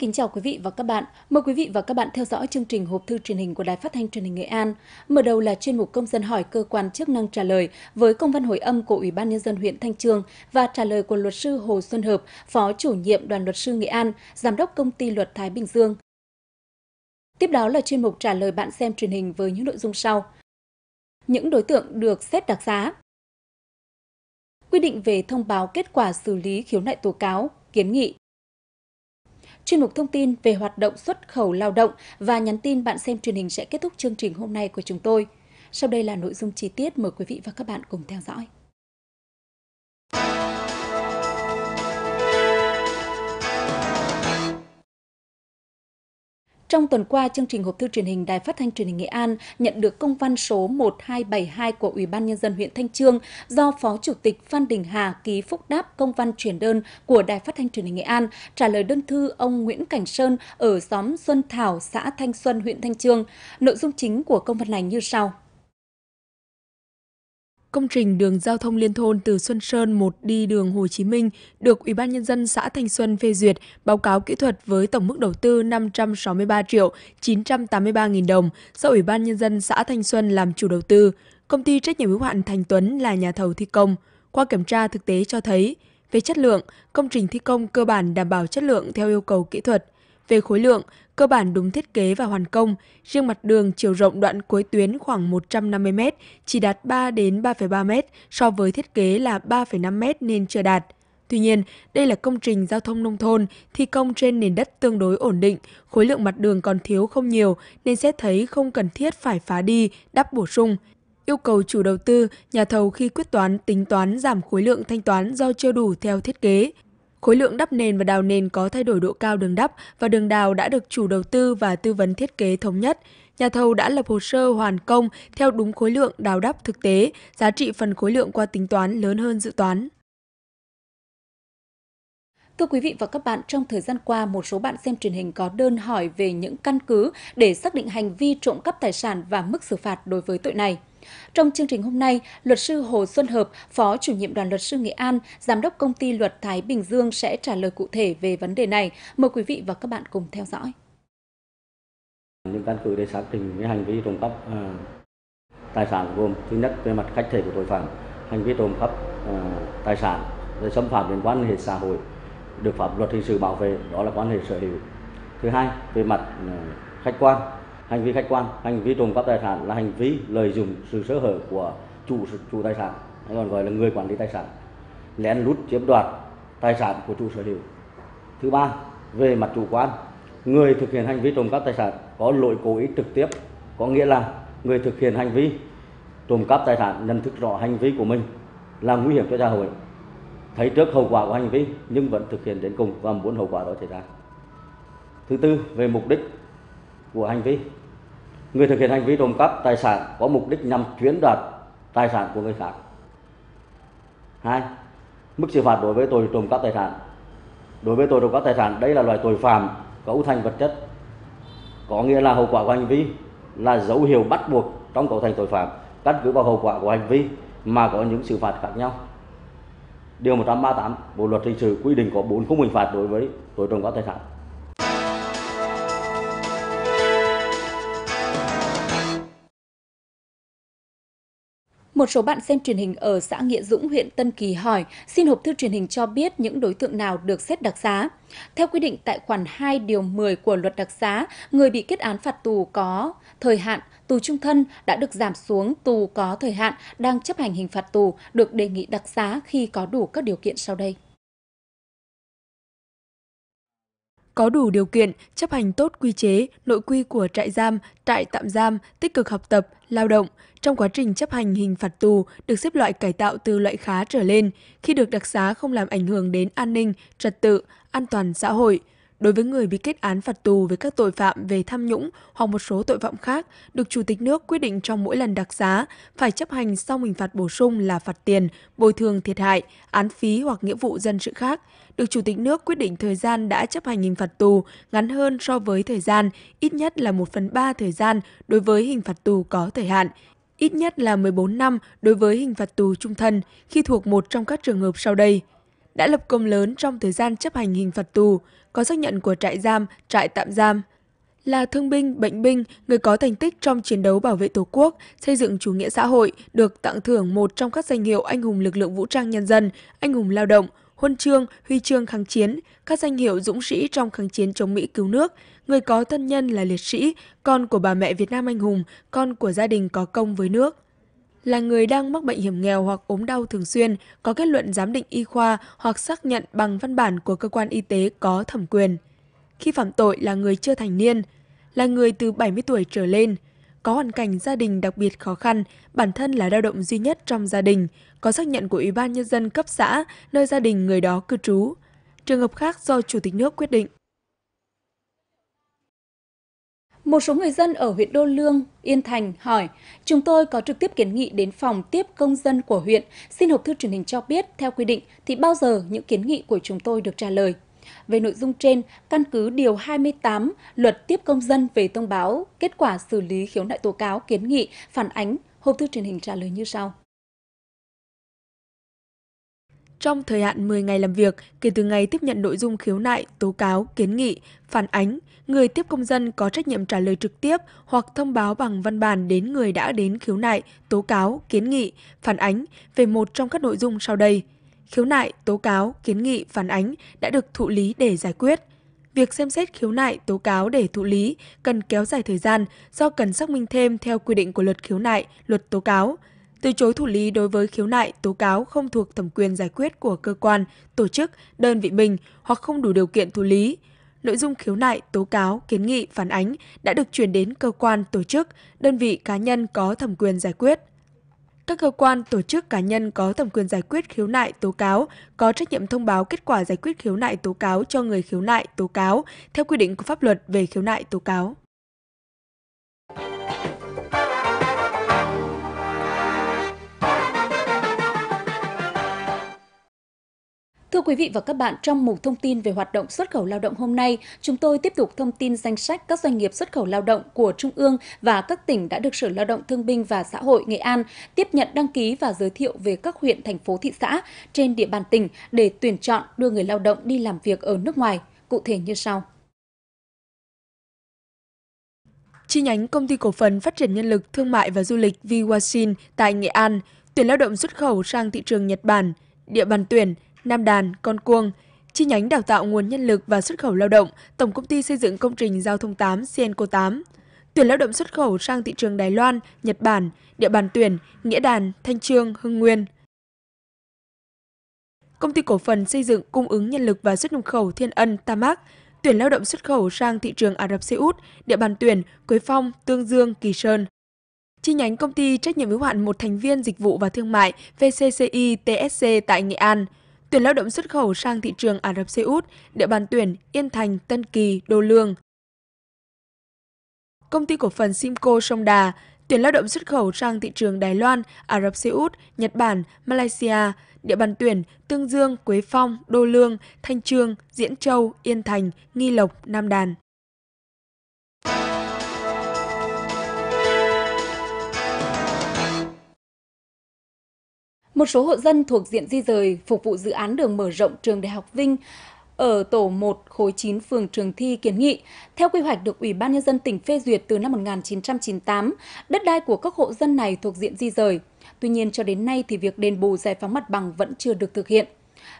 kính chào quý vị và các bạn. Mời quý vị và các bạn theo dõi chương trình hộp thư truyền hình của Đài Phát thanh Truyền hình Nghệ An. Mở đầu là chuyên mục công dân hỏi cơ quan chức năng trả lời với công văn hồi âm của Ủy ban nhân dân huyện Thanh Trương và trả lời của luật sư Hồ Xuân Hợp, Phó chủ nhiệm Đoàn luật sư Nghệ An, Giám đốc công ty luật Thái Bình Dương. Tiếp đó là chuyên mục trả lời bạn xem truyền hình với những nội dung sau. Những đối tượng được xét đặc giá. Quy định về thông báo kết quả xử lý khiếu nại tố cáo, kiến nghị, Chuyên mục thông tin về hoạt động xuất khẩu lao động và nhắn tin bạn xem truyền hình sẽ kết thúc chương trình hôm nay của chúng tôi. Sau đây là nội dung chi tiết mời quý vị và các bạn cùng theo dõi. Trong tuần qua, chương trình hộp thư truyền hình Đài Phát thanh Truyền hình Nghệ An nhận được công văn số 1272 của Ủy ban nhân dân huyện Thanh Trương do Phó Chủ tịch Phan Đình Hà ký phúc đáp công văn truyền đơn của Đài Phát thanh Truyền hình Nghệ An trả lời đơn thư ông Nguyễn Cảnh Sơn ở xóm Xuân Thảo, xã Thanh Xuân, huyện Thanh Trương. Nội dung chính của công văn này như sau: Công trình đường giao thông liên thôn từ Xuân Sơn 1 đi đường Hồ Chí Minh được Ủy ban Nhân dân xã Thanh Xuân phê duyệt báo cáo kỹ thuật với tổng mức đầu tư 563 triệu 983 nghìn đồng do Ủy ban Nhân dân xã Thanh Xuân làm chủ đầu tư. Công ty trách nhiệm hữu hạn Thành Tuấn là nhà thầu thi công. Qua kiểm tra thực tế cho thấy, về chất lượng, công trình thi công cơ bản đảm bảo chất lượng theo yêu cầu kỹ thuật – về khối lượng, cơ bản đúng thiết kế và hoàn công, riêng mặt đường chiều rộng đoạn cuối tuyến khoảng 150 m, chỉ đạt 3 đến 3,3 m so với thiết kế là 3,5 m nên chưa đạt. Tuy nhiên, đây là công trình giao thông nông thôn thi công trên nền đất tương đối ổn định, khối lượng mặt đường còn thiếu không nhiều nên xét thấy không cần thiết phải phá đi, đắp bổ sung. Yêu cầu chủ đầu tư, nhà thầu khi quyết toán tính toán giảm khối lượng thanh toán do chưa đủ theo thiết kế. Khối lượng đắp nền và đào nền có thay đổi độ cao đường đắp và đường đào đã được chủ đầu tư và tư vấn thiết kế thống nhất. Nhà thầu đã lập hồ sơ hoàn công theo đúng khối lượng đào đắp thực tế, giá trị phần khối lượng qua tính toán lớn hơn dự toán. Thưa quý vị và các bạn, trong thời gian qua, một số bạn xem truyền hình có đơn hỏi về những căn cứ để xác định hành vi trộm cắp tài sản và mức xử phạt đối với tội này. Trong chương trình hôm nay, luật sư Hồ Xuân Hợp, Phó chủ nhiệm đoàn luật sư Nghệ An, Giám đốc công ty luật Thái Bình Dương sẽ trả lời cụ thể về vấn đề này. Mời quý vị và các bạn cùng theo dõi. Những căn cứ để xác định cái hành vi trộm cắp à, tài sản gồm thứ nhất về mặt cách thể của tội phạm, hành vi trộm cắp à, tài sản để xâm phạm đến quan hệ xã hội được pháp luật hình sự bảo vệ đó là quan hệ sở hữu thứ hai về mặt à, khách quan hành vi khách quan hành vi trộm cắp tài sản là hành vi lợi dụng sự sơ hở của chủ chủ tài sản hay còn gọi là người quản lý tài sản lén lút chiếm đoạt tài sản của chủ sở hữu thứ ba về mặt chủ quan người thực hiện hành vi trộm cắp tài sản có lỗi cố ý trực tiếp có nghĩa là người thực hiện hành vi trộm cắp tài sản nhận thức rõ hành vi của mình là nguy hiểm cho xã hội thấy trước hậu quả của hành vi nhưng vẫn thực hiện đến cùng và muốn hậu quả đó xảy ra thứ tư về mục đích của hành vi người thực hiện hành vi trộm cắp tài sản có mục đích nhằm chiếm đoạt tài sản của người khác. Hai, mức xử phạt đối với tội trộm cắp tài sản. Đối với tội trộm cắp tài sản, đây là loại tội phạm cấu thành vật chất, có nghĩa là hậu quả của hành vi là dấu hiệu bắt buộc trong cấu thành tội phạm, căn cứ vào hậu quả của hành vi mà có những xử phạt khác nhau. Điều 138 Bộ luật hình sự quy định có bốn khung hình phạt đối với tội trộm cắp tài sản. Một số bạn xem truyền hình ở xã Nghĩa Dũng, huyện Tân Kỳ hỏi xin hộp thư truyền hình cho biết những đối tượng nào được xét đặc xá. Theo quy định tại khoản 2 điều 10 của luật đặc xá, người bị kết án phạt tù có thời hạn tù trung thân đã được giảm xuống tù có thời hạn đang chấp hành hình phạt tù được đề nghị đặc xá khi có đủ các điều kiện sau đây. có đủ điều kiện chấp hành tốt quy chế, nội quy của trại giam, trại tạm giam, tích cực học tập, lao động. Trong quá trình chấp hành hình phạt tù được xếp loại cải tạo từ loại khá trở lên, khi được đặc xá không làm ảnh hưởng đến an ninh, trật tự, an toàn xã hội – đối với người bị kết án phạt tù với các tội phạm về tham nhũng hoặc một số tội phạm khác được Chủ tịch nước quyết định trong mỗi lần đặc giá, phải chấp hành sau hình phạt bổ sung là phạt tiền, bồi thường thiệt hại, án phí hoặc nghĩa vụ dân sự khác. Được Chủ tịch nước quyết định thời gian đã chấp hành hình phạt tù ngắn hơn so với thời gian, ít nhất là 1 phần 3 thời gian đối với hình phạt tù có thời hạn, ít nhất là 14 năm đối với hình phạt tù trung thân khi thuộc một trong các trường hợp sau đây – đã lập công lớn trong thời gian chấp hành hình phạt tù, có xác nhận của trại giam, trại tạm giam. Là thương binh, bệnh binh, người có thành tích trong chiến đấu bảo vệ Tổ quốc, xây dựng chủ nghĩa xã hội, được tặng thưởng một trong các danh hiệu anh hùng lực lượng vũ trang nhân dân, anh hùng lao động, huân chương, huy chương kháng chiến, các danh hiệu dũng sĩ trong kháng chiến chống Mỹ cứu nước, người có thân nhân là liệt sĩ, con của bà mẹ Việt Nam anh hùng, con của gia đình có công với nước là người đang mắc bệnh hiểm nghèo hoặc ốm đau thường xuyên, có kết luận giám định y khoa hoặc xác nhận bằng văn bản của cơ quan y tế có thẩm quyền. Khi phạm tội là người chưa thành niên, là người từ 70 tuổi trở lên, có hoàn cảnh gia đình đặc biệt khó khăn, bản thân là lao động duy nhất trong gia đình, có xác nhận của Ủy ban Nhân dân cấp xã, nơi gia đình người đó cư trú. Trường hợp khác do Chủ tịch nước quyết định. Một số người dân ở huyện Đô Lương, Yên Thành hỏi, chúng tôi có trực tiếp kiến nghị đến phòng tiếp công dân của huyện, xin hộp thư truyền hình cho biết theo quy định thì bao giờ những kiến nghị của chúng tôi được trả lời. Về nội dung trên, căn cứ Điều 28 Luật tiếp công dân về thông báo kết quả xử lý khiếu nại tố cáo kiến nghị phản ánh, hộp thư truyền hình trả lời như sau trong thời hạn 10 ngày làm việc kể từ ngày tiếp nhận nội dung khiếu nại, tố cáo, kiến nghị, phản ánh, người tiếp công dân có trách nhiệm trả lời trực tiếp hoặc thông báo bằng văn bản đến người đã đến khiếu nại, tố cáo, kiến nghị, phản ánh về một trong các nội dung sau đây. Khiếu nại, tố cáo, kiến nghị, phản ánh đã được thụ lý để giải quyết. Việc xem xét khiếu nại, tố cáo để thụ lý cần kéo dài thời gian do cần xác minh thêm theo quy định của luật khiếu nại, luật tố cáo – từ chối thụ lý đối với khiếu nại, tố cáo không thuộc thẩm quyền giải quyết của cơ quan, tổ chức, đơn vị mình hoặc không đủ điều kiện thụ lý. Nội dung khiếu nại, tố cáo, kiến nghị, phản ánh đã được chuyển đến cơ quan, tổ chức, đơn vị cá nhân có thẩm quyền giải quyết các cơ quan, tổ chức cá nhân có thẩm quyền giải quyết khiếu nại tố cáo có trách nhiệm thông báo kết quả giải quyết khiếu nại tố cáo cho người khiếu nại tố cáo theo quy định của pháp luật về khiếu nại tố cáo. Thưa quý vị và các bạn, trong mục thông tin về hoạt động xuất khẩu lao động hôm nay, chúng tôi tiếp tục thông tin danh sách các doanh nghiệp xuất khẩu lao động của Trung ương và các tỉnh đã được Sở Lao động Thương binh và Xã hội Nghệ An tiếp nhận đăng ký và giới thiệu về các huyện, thành phố, thị xã trên địa bàn tỉnh để tuyển chọn đưa người lao động đi làm việc ở nước ngoài, cụ thể như sau. Chi nhánh Công ty Cổ phần Phát triển Nhân lực Thương mại và Du lịch Viwasin tại Nghệ An tuyển lao động xuất khẩu sang thị trường Nhật Bản. Địa bàn tuyển – Nam Đàn, Con Cuông. Chi nhánh đào tạo nguồn nhân lực và xuất khẩu lao động, Tổng công ty xây dựng công trình giao thông 8 Sienco 8. Tuyển lao động xuất khẩu sang thị trường Đài Loan, Nhật Bản, địa bàn tuyển Nghĩa Đàn, Thanh Trương, Hưng Nguyên. Công ty cổ phần xây dựng cung ứng nhân lực và xuất nhập khẩu Thiên Ân Tamac tuyển lao động xuất khẩu sang thị trường Ả Rập Xê Út, địa bàn tuyển Quế Phong, Tương Dương, Kỳ Sơn. Chi nhánh công ty trách nhiệm hữu hạn một thành viên dịch vụ và thương mại VCCI TSC tại Nghệ An – tuyển lao động xuất khẩu sang thị trường Ả Rập Xê Út, địa bàn tuyển Yên Thành, Tân Kỳ, Đô Lương. Công ty cổ phần Simco Sông Đà tuyển lao động xuất khẩu sang thị trường Đài Loan, Ả Rập Xê Út, Nhật Bản, Malaysia, địa bàn tuyển Tương Dương, Quế Phong, Đô Lương, Thanh Trương, Diễn Châu, Yên Thành, Nghi Lộc, Nam Đàn. Một số hộ dân thuộc diện di rời phục vụ dự án đường mở rộng trường Đại học Vinh ở tổ 1 khối 9 phường Trường Thi kiến nghị, theo quy hoạch được Ủy ban Nhân dân tỉnh phê duyệt từ năm 1998, đất đai của các hộ dân này thuộc diện di rời. Tuy nhiên cho đến nay thì việc đền bù giải phóng mặt bằng vẫn chưa được thực hiện.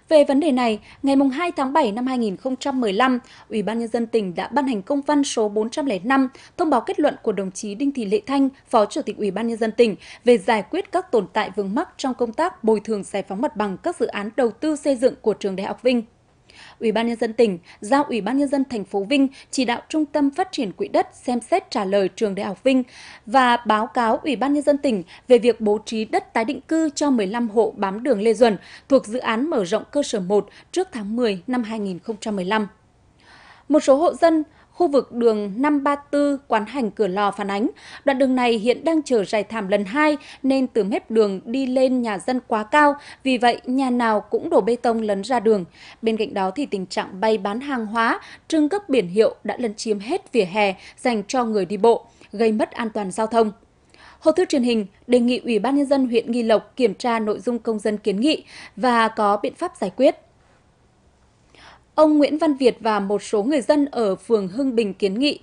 Về vấn đề này, ngày 2 tháng 7 năm 2015, Ủy ban Nhân dân tỉnh đã ban hành công văn số 405 thông báo kết luận của đồng chí Đinh Thị Lệ Thanh, Phó Chủ tịch Ủy ban Nhân dân tỉnh về giải quyết các tồn tại vướng mắc trong công tác bồi thường giải phóng mặt bằng các dự án đầu tư xây dựng của Trường Đại học Vinh Ủy ban nhân dân tỉnh giao Ủy ban nhân dân thành phố Vinh chỉ đạo Trung tâm Phát triển Quỹ đất xem xét trả lời trường Đại học Vinh và báo cáo Ủy ban nhân dân tỉnh về việc bố trí đất tái định cư cho 15 hộ bám đường Lê Duẩn thuộc dự án mở rộng cơ sở 1 trước tháng 10 năm 2015. Một số hộ dân khu vực đường 534 quán hành cửa lò phản ánh. Đoạn đường này hiện đang chờ rải thảm lần 2 nên từ mép đường đi lên nhà dân quá cao, vì vậy nhà nào cũng đổ bê tông lấn ra đường. Bên cạnh đó thì tình trạng bay bán hàng hóa, trưng cấp biển hiệu đã lấn chiếm hết vỉa hè dành cho người đi bộ, gây mất an toàn giao thông. Hộp thư truyền hình đề nghị Ủy ban nhân dân huyện Nghi Lộc kiểm tra nội dung công dân kiến nghị và có biện pháp giải quyết. Ông Nguyễn Văn Việt và một số người dân ở phường Hưng Bình kiến nghị.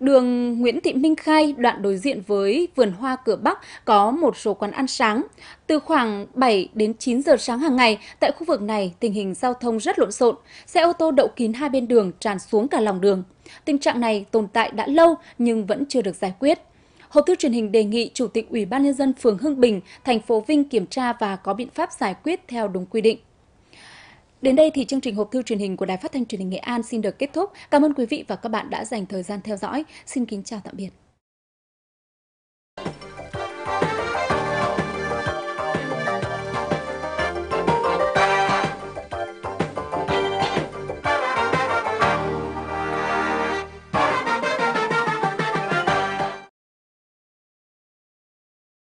Đường Nguyễn Thị Minh Khai đoạn đối diện với vườn hoa cửa Bắc có một số quán ăn sáng. Từ khoảng 7 đến 9 giờ sáng hàng ngày, tại khu vực này tình hình giao thông rất lộn xộn, xe ô tô đậu kín hai bên đường tràn xuống cả lòng đường. Tình trạng này tồn tại đã lâu nhưng vẫn chưa được giải quyết. Hộp thư truyền hình đề nghị Chủ tịch Ủy ban nhân dân phường Hưng Bình, thành phố Vinh kiểm tra và có biện pháp giải quyết theo đúng quy định. Đến đây thì chương trình hộp thư truyền hình của Đài Phát thanh Truyền hình Nghệ An xin được kết thúc. Cảm ơn quý vị và các bạn đã dành thời gian theo dõi. Xin kính chào tạm biệt.